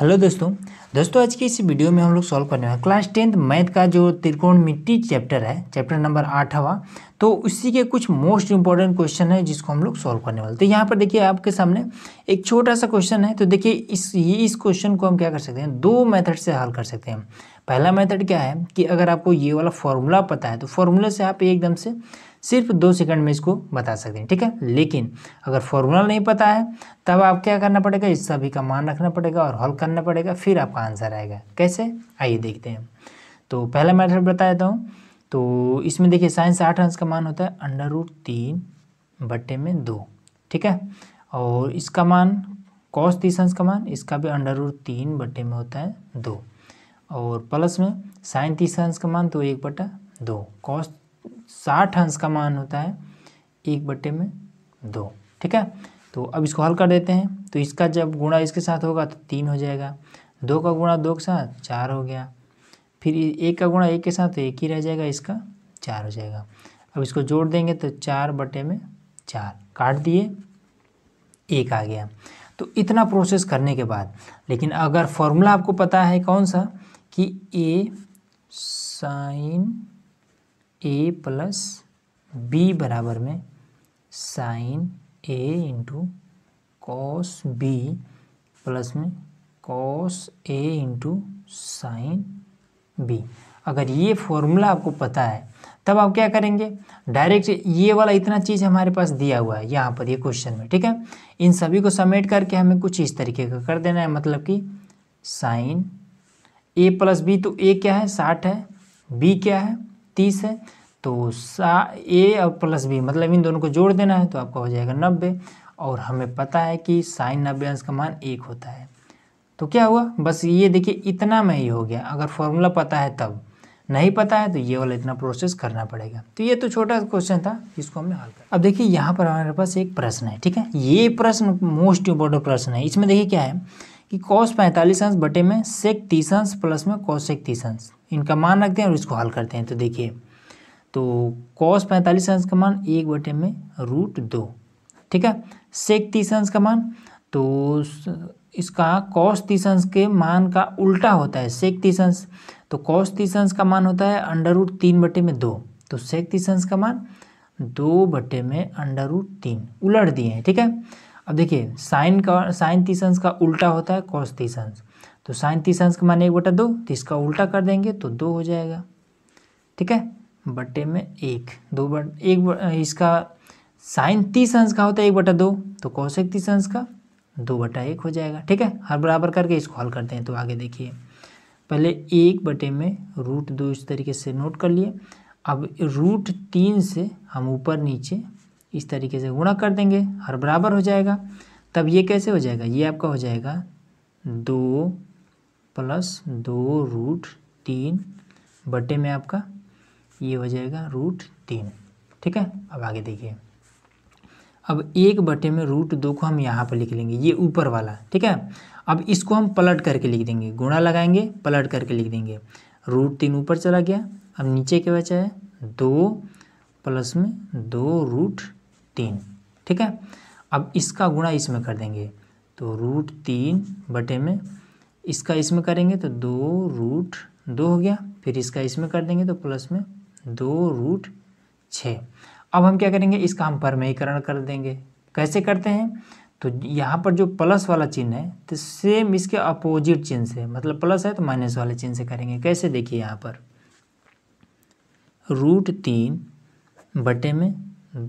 hello दोस्तों दोस्तों आज की इस वीडियो में हम लोग सॉल्व करने वाले क्लास टेंथ मैथ का जो त्रिकोण मिट्टी चैप्टर है चैप्टर नंबर आठवा तो उसी के कुछ मोस्ट इंपॉर्टेंट क्वेश्चन है जिसको हम लोग सॉल्व करने वाले तो यहाँ पर देखिए आपके सामने एक छोटा सा क्वेश्चन है तो देखिए इस ये इस क्वेश्चन को हम क्या कर सकते हैं दो मैथड से हल कर सकते हैं पहला मैथड क्या है कि अगर आपको ये वाला फॉर्मूला पता है तो फॉर्मूला से आप एकदम से सिर्फ दो सेकंड में इसको बता सकते हैं ठीक है लेकिन अगर फॉर्मूला नहीं पता है तब आप क्या करना पड़ेगा इस सभी का मान रखना पड़ेगा और हल करना पड़ेगा फिर आपका आंसर आएगा कैसे आइए देखते हैं तो पहला मैथड बता देता हूँ तो इसमें देखिए साइंस आठ अंश का मान होता है अंडर रूट तीन बट्टे में दो ठीक है और इसका मान कॉस तीस अंश का मान इसका भी अंडर रूट तीन बट्टे में होता है दो और प्लस में साइन तीस अंश का मान तो एक बटा दो कॉस साठ अंश का मान होता है एक बट्टे में दो ठीक है तो अब इसको हल कर देते हैं तो इसका जब गुणा इसके साथ होगा तो तीन हो जाएगा दो का गुणा दो के साथ चार हो गया फिर एक का गुणा एक के साथ तो एक ही रह जाएगा इसका चार हो जाएगा अब इसको जोड़ देंगे तो चार बटे में चार काट दिए एक आ गया तो इतना प्रोसेस करने के बाद लेकिन अगर फॉर्मूला आपको पता है कौन सा कि a sine A plus B बराबर में sine A into cos B plus में cos A into sine B अगर ये फॉर्मूला आपको पता है तब आप क्या करेंगे डायरेक्ट ये वाला इतना चीज़ हमारे पास दिया हुआ है यहाँ पर ये क्वेश्चन में ठीक है इन सभी को समेट करके हमें कुछ इस तरीके का कर देना है मतलब कि साइन ए प्लस बी तो ए क्या है साठ है बी क्या है तीस है तो सा ए और प्लस बी मतलब इन दोनों को जोड़ देना है तो आपका हो जाएगा नब्बे और हमें पता है कि साइन नब्बे अंश का मान एक होता है तो क्या हुआ बस ये देखिए इतना में ही हो गया अगर फॉर्मूला पता है तब नहीं पता है तो ये वाला इतना प्रोसेस करना पड़ेगा तो ये तो छोटा क्वेश्चन था इसको हमने हल कर अब देखिए यहाँ पर हमारे पास एक प्रश्न है ठीक है ये प्रश्न मोस्ट इम्पोर्टेंट प्रश्न है इसमें देखिए क्या है कि कॉस पैंतालीस अंश बटे में सेक तीस अंश प्लस में कॉस सेक तीस अंश इनका मान रखते हैं और इसको हल करते हैं तो देखिए तो कॉस पैंतालीस अंश का मान एक बटे में रूट दो ठीक है सेक तीस अंश का मान तो इसका कॉस तीस अंश के मान का उल्टा होता है सेक तीस अंश तो कॉस तीस अंश का मान होता है अंडर रूट तीन बटे में दो तो सेक तीस अंश का मान दो बटे में अंडर रूट तीन उलट दिए हैं ठीक है अब देखिए साइन का साइन तीस अंश का उल्टा होता है कॉस तीस अंश तो साइन तीस अंश का मान एक बटा दो तो इसका उल्टा कर देंगे तो दो हो जाएगा ठीक है बटे में एक दो बट एक इसका साइन तीस अंश का होता है एक बटा दो तो कौशिक तीस अंश का दो बटा एक हो जाएगा ठीक है हर बराबर करके इसको हल करते हैं तो आगे देखिए पहले एक बटे में रूट दो इस तरीके से नोट कर लिए अब रूट तीन से हम ऊपर नीचे इस तरीके से गुणा कर देंगे हर बराबर हो जाएगा तब ये कैसे हो जाएगा ये आपका हो जाएगा दो प्लस दो रूट तीन बटे में आपका ये हो जाएगा रूट तीन ठीक है अब आगे देखिए अब एक बटे में रूट दो को हम यहाँ पर लिख लेंगे ये ऊपर वाला ठीक है अब इसको हम पलट करके लिख देंगे गुणा लगाएंगे पलट करके लिख देंगे रूट तीन ऊपर चला गया अब नीचे क्या बचा है दो प्लस में दो रूट तीन ठीक है अब इसका गुणा इसमें कर देंगे तो रूट तीन बटे में इसका इसमें करेंगे तो दो रूट दो हो गया फिर इसका इसमें कर देंगे तो प्लस में दो रूट छः अब हम क्या करेंगे इसका हम परमयीकरण कर देंगे कैसे करते हैं तो यहाँ पर जो प्लस वाला चिन्ह है तो सेम इसके अपोजिट चिन्ह से मतलब प्लस है तो माइनस वाले चिन्ह से करेंगे कैसे देखिए यहाँ पर रूट तीन बटे में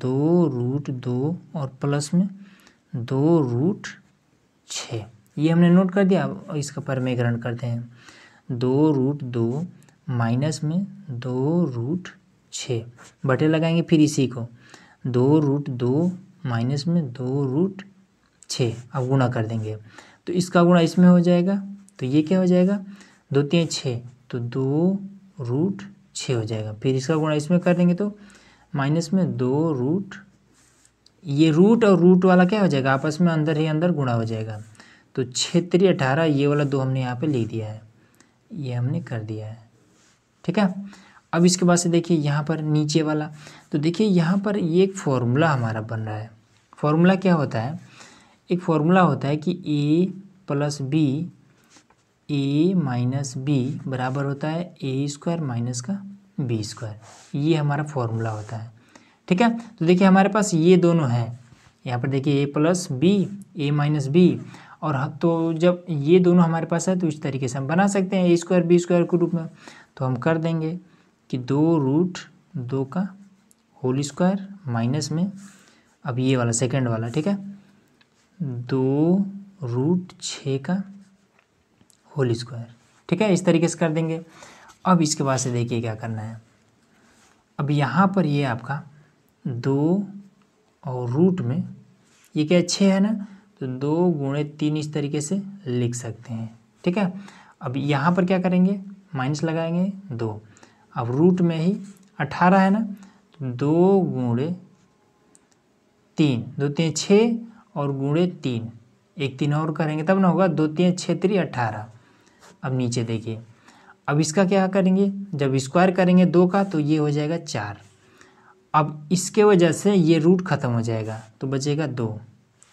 दो रूट दो और प्लस में दो रूट छः ये हमने नोट कर दिया इसका परमेकरण करते हैं दो रूट दो माइनस में दो रूट छः बटे लगाएंगे फिर इसी को दो रूट दो माइनस में दो रूट छः अब गुणा कर देंगे तो इसका गुणा इसमें हो जाएगा तो ये क्या हो जाएगा दो तीन छः तो दो रूट छः हो जाएगा फिर इसका गुणा इसमें कर देंगे तो माइनस में दो रूट ये रूट और रूट वाला क्या हो जाएगा आपस में अंदर ही अंदर गुणा हो जाएगा तो क्षेत्रीय अठारह ये वाला दो हमने यहाँ पे लिख दिया है ये हमने कर दिया है ठीक है अब इसके बाद से देखिए यहाँ पर नीचे वाला तो देखिए यहाँ पर ये एक फॉर्मूला हमारा बन रहा है फॉर्मूला क्या होता है एक फॉर्मूला होता है कि A plus B A minus B बराबर होता है ए स्क्वायर माइनस का बी स्क्वायर ये हमारा फॉर्मूला होता है ठीक है तो देखिए हमारे पास ये दोनों हैं यहाँ पर देखिए A plus B A minus B और तो जब ये दोनों हमारे पास है तो इस तरीके से हम बना सकते हैं ए स्क्वायर बी स्क्वायर के रूप में तो हम कर देंगे कि दो रूट दो का होल स्क्वायर माइनस में अब ये वाला सेकेंड वाला ठीक है दो रूट छः का होल स्क्वायर ठीक है इस तरीके से कर देंगे अब इसके बाद से देखिए क्या करना है अब यहाँ पर ये आपका दो और रूट में ये क्या छः है ना तो दो गुणे तीन इस तरीके से लिख सकते हैं ठीक है अब यहाँ पर क्या करेंगे माइनस लगाएंगे दो अब रूट में ही अठारह है ना तो दो गुणे तीन दो तीन छः और गुणे तीन एक तीन और करेंगे तब ना होगा दो तीन छः त्री अट्ठारह अब नीचे देखिए अब इसका क्या करेंगे जब स्क्वायर करेंगे दो का तो ये हो जाएगा चार अब इसके वजह से ये रूट ख़त्म हो जाएगा तो बचेगा दो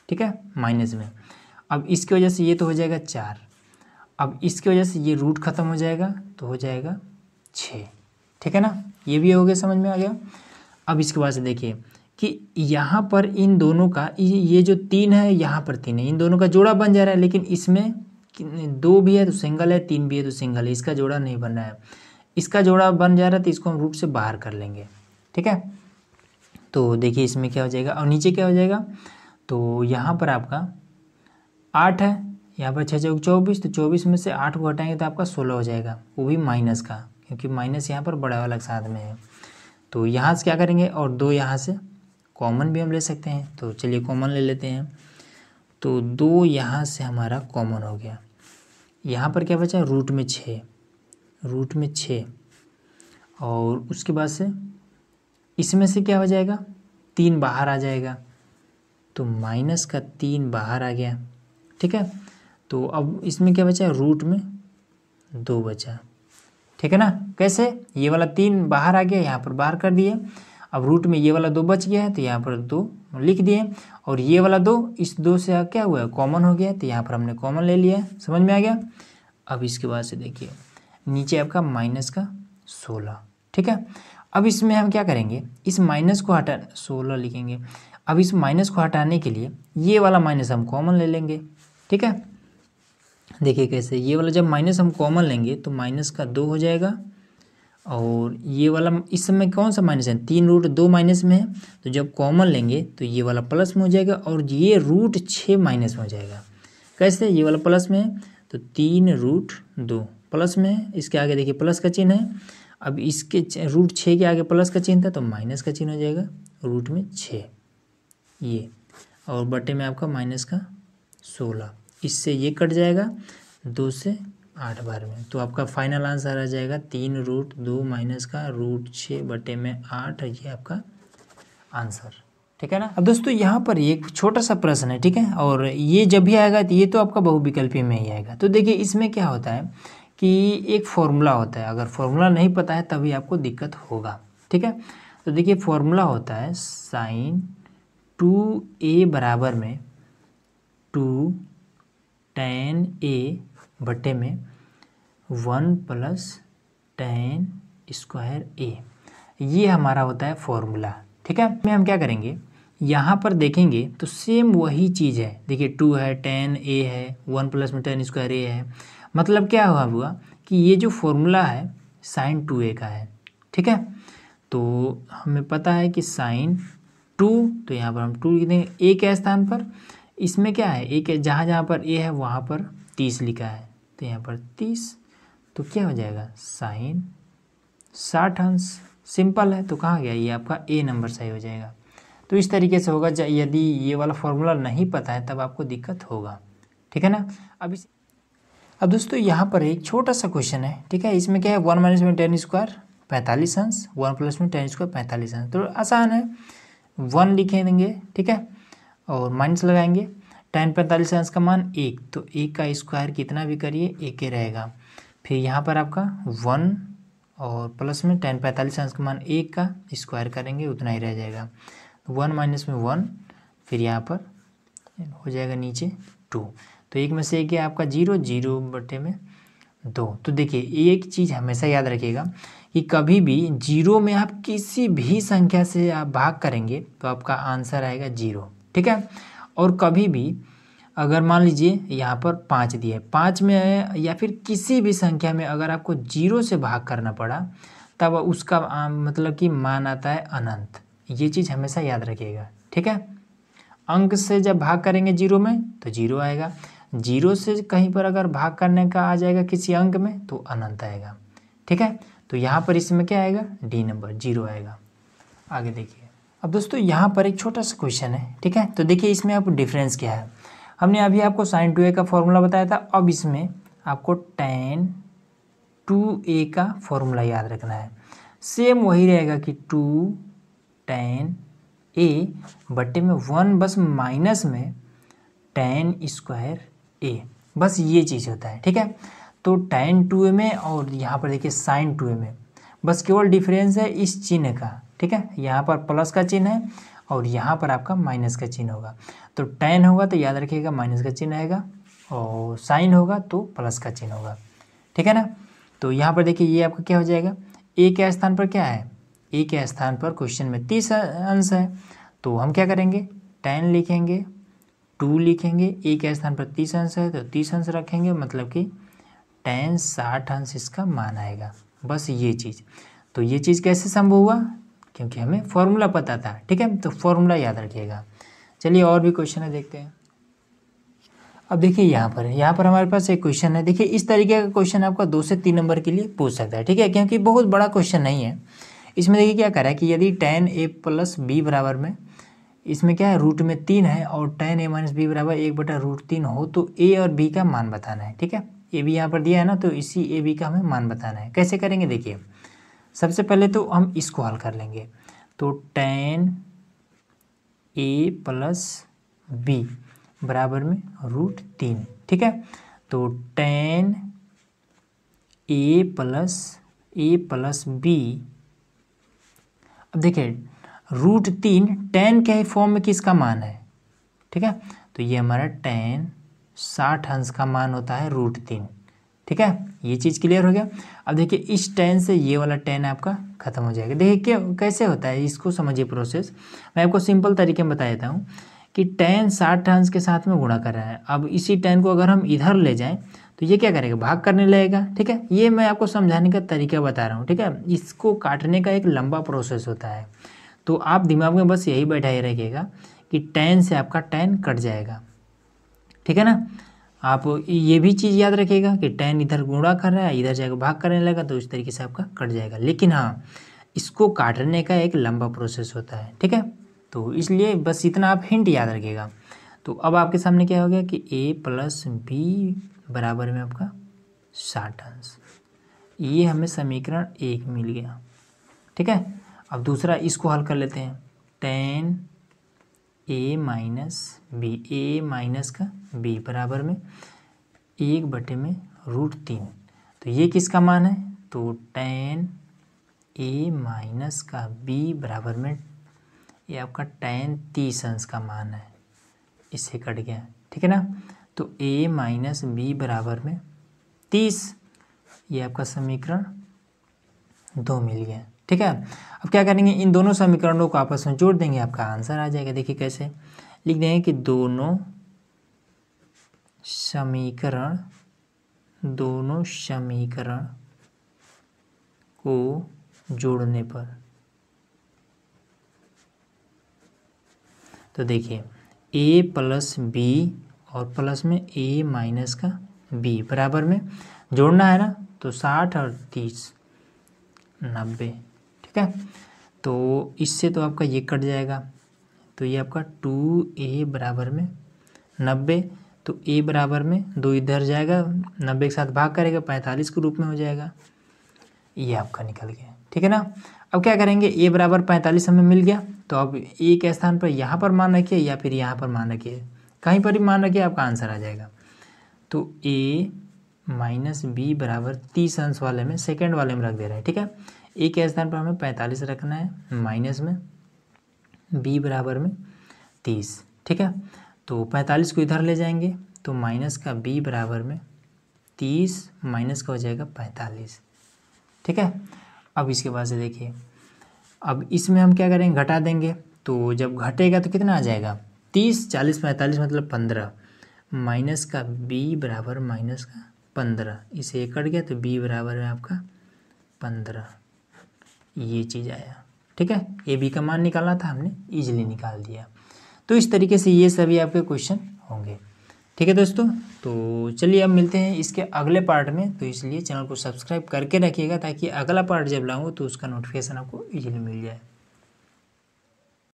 ठीक है माइनस में अब इसकी वजह से ये तो हो जाएगा चार अब इसकी वजह से ये रूट ख़त्म हो जाएगा तो हो जाएगा छः ठीक है ना ये भी हो गया समझ में आ गया अब इसके बाद से देखिए कि यहाँ पर इन दोनों का ये जो तीन है यहाँ पर तीन है इन दोनों का जोड़ा बन जा रहा है लेकिन इसमें दो भी है तो सिंगल है तीन भी है तो सिंगल है इसका जोड़ा नहीं बन रहा है इसका जोड़ा बन जा रहा है तो इसको हम रूट से बाहर कर लेंगे ठीक है तो देखिए इसमें क्या हो जाएगा और नीचे क्या हो जाएगा तो यहाँ पर आपका आठ है यहाँ पर छः चौक चौबीस तो चौबीस में से आठ को हटाएंगे तो आपका सोलह हो जाएगा वो भी माइनस का क्योंकि माइनस यहाँ पर बड़ा वाला साथ में है तो यहाँ से क्या करेंगे और दो यहाँ से कॉमन भी हम ले सकते हैं तो चलिए कॉमन ले लेते हैं तो दो यहाँ से हमारा कॉमन हो गया यहाँ पर क्या बचा रूट में छः रूट में छः और उसके बाद से इसमें से क्या हो जाएगा तीन बाहर आ जाएगा तो माइनस का तीन बाहर आ गया ठीक है तो अब इसमें क्या बचा रूट में दो बचा ठीक है ना कैसे ये वाला तीन बाहर आ गया यहाँ पर बाहर कर दिए अब रूट में ये वाला दो बच गया है तो यहाँ पर दो लिख दिए और ये वाला दो इस दो से क्या हुआ है कॉमन हो गया तो यहाँ पर हमने कॉमन ले लिया समझ में आ गया अब इसके बाद से देखिए नीचे आपका माइनस का सोलह ठीक है अब इसमें हम क्या करेंगे इस माइनस को हटा सोलह लिखेंगे अब इस माइनस को हटाने के लिए ये वाला माइनस हम कॉमन ले लेंगे ठीक है देखिए कैसे ये वाला जब माइनस हम कॉमन लेंगे तो माइनस का दो हो जाएगा और ये वाला इस समय कौन सा माइनस है तीन रूट दो माइनस में है तो जब कॉमन लेंगे तो ये वाला प्लस में हो जाएगा और ये रूट छः माइनस में हो जाएगा कैसे ये वाला प्लस में है तो तीन रूट दो प्लस में है इसके आगे देखिए प्लस का चिन्ह है अब इसके रूट छः के आगे प्लस का चिन्ह था तो माइनस का चिन्ह हो जाएगा रूट में छः ये और बटे में आपका माइनस का सोलह इससे ये कट जाएगा दो से आठ बार में तो आपका फाइनल आंसर आ जाएगा तीन रूट दो माइनस का रूट छः बटे में आठ ये आपका आंसर ठीक है ना अब दोस्तों यहाँ पर एक छोटा सा प्रश्न है ठीक है और ये जब भी आएगा तो ये तो आपका बहुविकल्पी में ही आएगा तो देखिए इसमें क्या होता है कि एक फॉर्मूला होता है अगर फॉर्मूला नहीं पता है तभी आपको दिक्कत होगा ठीक है तो देखिए फॉर्मूला होता है साइन टू ए बराबर में टू टेन ए बटे में one plus tan square A ये हमारा होता है फॉर्मूला ठीक है में हम क्या करेंगे यहाँ पर देखेंगे तो सेम वही चीज़ है देखिए टू है टेन ए है वन प्लस में टेन स्क्वायर ए है मतलब क्या हुआ हुआ कि ये जो फॉर्मूला है साइन टू ए का है ठीक है तो हमें पता है कि साइन टू तो यहाँ पर हम टू लिख देंगे ए के स्थान पर इसमें क्या है ए के जहाँ जहाँ पर ए है वहाँ पर तीस लिखा है तो यहाँ पर तीस तो क्या हो जाएगा साइन साठ अंश सिंपल है तो कहाँ गया ये आपका ए नंबर सही हो जाएगा तो इस तरीके से होगा यदि ये वाला फॉर्मूला नहीं पता है तब आपको दिक्कत होगा ठीक है ना अब इस अब दोस्तों यहाँ पर एक छोटा सा क्वेश्चन है ठीक है इसमें क्या है वन माइनस में टेन स्क्वायर पैंतालीस अंश वन प्लस में टेन स्क्वायर पैंतालीस अंश तो आसान है वन लिखे देंगे ठीक है और माइनस लगाएंगे टेन पैंतालीस अंश का मान एक तो एक का स्क्वायर कितना भी करिए एक ही रहेगा फिर यहाँ पर आपका वन और प्लस में टेन पैंतालीस अंश का मान एक का स्क्वायर करेंगे उतना ही रह जाएगा वन माइनस में वन फिर यहाँ पर हो जाएगा नीचे टू तो एक में से एक है आपका जीरो जीरो बटे में दो तो देखिए एक चीज़ हमेशा याद रखिएगा कि कभी भी जीरो में आप किसी भी संख्या से आप भाग करेंगे तो आपका आंसर आएगा जीरो ठीक है और कभी भी अगर मान लीजिए यहाँ पर पाँच दिए है पाँच में या फिर किसी भी संख्या में अगर आपको जीरो से भाग करना पड़ा तब उसका आ, मतलब कि मान आता है अनंत ये चीज़ हमेशा याद रखिएगा ठीक है अंक से जब भाग करेंगे जीरो में तो जीरो आएगा जीरो से कहीं पर अगर भाग करने का आ जाएगा किसी अंक में तो अनंत आएगा ठीक है तो यहाँ पर इसमें क्या आएगा डी नंबर जीरो आएगा आगे देखिए अब दोस्तों यहाँ पर एक छोटा सा क्वेश्चन है ठीक है तो देखिए इसमें आपको डिफरेंस क्या है हमने अभी आपको साइन टू ए का फॉर्मूला बताया था अब इसमें आपको टेन टू ए का फॉर्मूला याद रखना है सेम वही रहेगा कि टू टेन ए बट्टे में वन बस माइनस में टेन स्क्वायर ए बस ये चीज़ होता है ठीक है तो tan टू में और यहाँ पर देखिए साइन टू में बस केवल डिफरेंस है इस चिन्ह का ठीक है यहाँ पर प्लस का चिन्ह है और यहाँ पर आपका माइनस का चिन्ह होगा तो टेन होगा तो याद रखिएगा माइनस का चिन्ह आएगा और साइन होगा तो प्लस का चिन्ह होगा ठीक है ना तो यहाँ पर देखिए ये आपका क्या हो जाएगा ए के स्थान पर क्या है ए के स्थान पर क्वेश्चन में तीस अंश है तो हम क्या करेंगे टेन लिखेंगे टू लिखेंगे ए के स्थान पर तीस अंश है तो तीस अंश रखेंगे मतलब कि टेन साठ अंश इसका मान आएगा बस ये चीज़ तो ये चीज़ कैसे संभव हुआ क्योंकि हमें फॉर्मूला पता था ठीक है तो फॉर्मूला याद रखिएगा चलिए और भी क्वेश्चन है देखते हैं अब देखिए यहाँ पर यहाँ पर हमारे पास एक क्वेश्चन है देखिए इस तरीके का क्वेश्चन आपका दो से तीन नंबर के लिए पूछ सकता है ठीक है क्योंकि बहुत बड़ा क्वेश्चन नहीं है इसमें देखिए क्या कर रहा है कि यदि टेन ए प्लस बी बराबर में इसमें क्या है रूट में तीन है और टेन ए माइनस बी बराबर एक बटा रूट तीन हो तो ए और बी का मान बताना है ठीक है ए बी यहाँ पर दिया है ना तो इसी ए बी का हमें मान बताना है कैसे करेंगे देखिए सबसे पहले तो हम इसको हल कर लेंगे तो टेन ए प्लस बी बराबर में रूट तीन ठीक है तो tan A plus A plus B अब देखिए रूट तीन टेन के ही फॉर्म में किसका मान है ठीक है तो ये हमारा टेन साठ अंश का मान होता है रूट तीन ठीक है ये चीज़ क्लियर हो गया अब देखिए इस टेन से ये वाला टेन आपका खत्म हो जाएगा देखिए क्या कैसे होता है इसको समझिए प्रोसेस मैं आपको सिंपल तरीके में बता देता हूँ कि टेन साठ अंश के साथ में गुणा कर रहा है अब इसी टेन को अगर हम इधर ले जाएँ तो ये क्या करेगा भाग करने लगेगा ठीक है ये मैं आपको समझाने का तरीका बता रहा हूँ ठीक है इसको काटने का एक लंबा प्रोसेस होता है तो आप दिमाग में बस यही बैठा ही रखिएगा कि टेन से आपका टेन कट जाएगा ठीक है ना आप ये भी चीज़ याद रखिएगा कि टेन इधर गुणा कर रहा है इधर जाएगा भाग करने लगा तो उस तरीके से आपका कट जाएगा लेकिन हाँ इसको काटने का एक लंबा प्रोसेस होता है ठीक है तो इसलिए बस इतना आप हिंट याद रखिएगा तो अब आपके सामने क्या हो गया कि ए प्लस बी बराबर में आपका साठ अंश ये हमें समीकरण एक मिल गया ठीक है अब दूसरा इसको हल कर लेते हैं tan A minus B A minus का बी बराबर में एक बटे में रूट तीन तो ये किसका मान है तो टेन ए माइनस का बी बराबर में ये आपका टेन तीस अंश का मान है इससे कट गया ठीक है ना तो ए माइनस बी बराबर में तीस ये आपका समीकरण दो मिल गया ठीक है अब क्या करेंगे इन दोनों समीकरणों को आपस में जोड़ देंगे आपका आंसर आ जाएगा देखिए कैसे लिख देंगे कि दोनों समीकरण दोनों समीकरण को जोड़ने पर तो देखिए ए प्लस बी और प्लस में ए माइनस का बी बराबर में जोड़ना है ना तो साठ और तीस नब्बे ठीक है तो इससे तो आपका ये कट जाएगा तो ये आपका टू ए बराबर में नब्बे तो ए बराबर में दो इधर जाएगा नब्बे के साथ भाग करेगा पैंतालीस के रूप में हो जाएगा ये आपका निकल गया ठीक है ना अब क्या करेंगे ए बराबर पैंतालीस हमें मिल गया तो अब ए के स्थान पर यहाँ पर मान रखिए या फिर यहाँ पर मान रखिए कहीं पर भी मान रखिए आपका आंसर आ जाएगा तो ए माइनस बी बराबर तीस अंश वाले में सेकेंड वाले में रख दे रहे हैं ठीक है ए के स्थान पर हमें पैंतालीस रखना है माइनस में बी बराबर में तीस ठीक है तो पैंतालीस को इधर ले जाएंगे तो माइनस का बी बराबर में तीस माइनस का हो जाएगा पैंतालीस ठीक है अब इसके बाद से देखिए अब इसमें हम क्या करेंगे घटा देंगे तो जब घटेगा तो कितना आ जाएगा तीस चालीस पैंतालीस मतलब पंद्रह माइनस का बी बराबर माइनस का पंद्रह इसे एक कट गया तो बी बराबर है आपका पंद्रह ये चीज़ आया ठीक है ए बी का मान निकालना था हमने ईजिली निकाल दिया तो इस तरीके से ये सभी आपके क्वेश्चन होंगे ठीक है दोस्तों तो चलिए अब मिलते हैं इसके अगले पार्ट में तो इसलिए चैनल को सब्सक्राइब करके रखिएगा ताकि अगला पार्ट जब लाऊँ तो उसका नोटिफिकेशन आपको ईजिली मिल जाए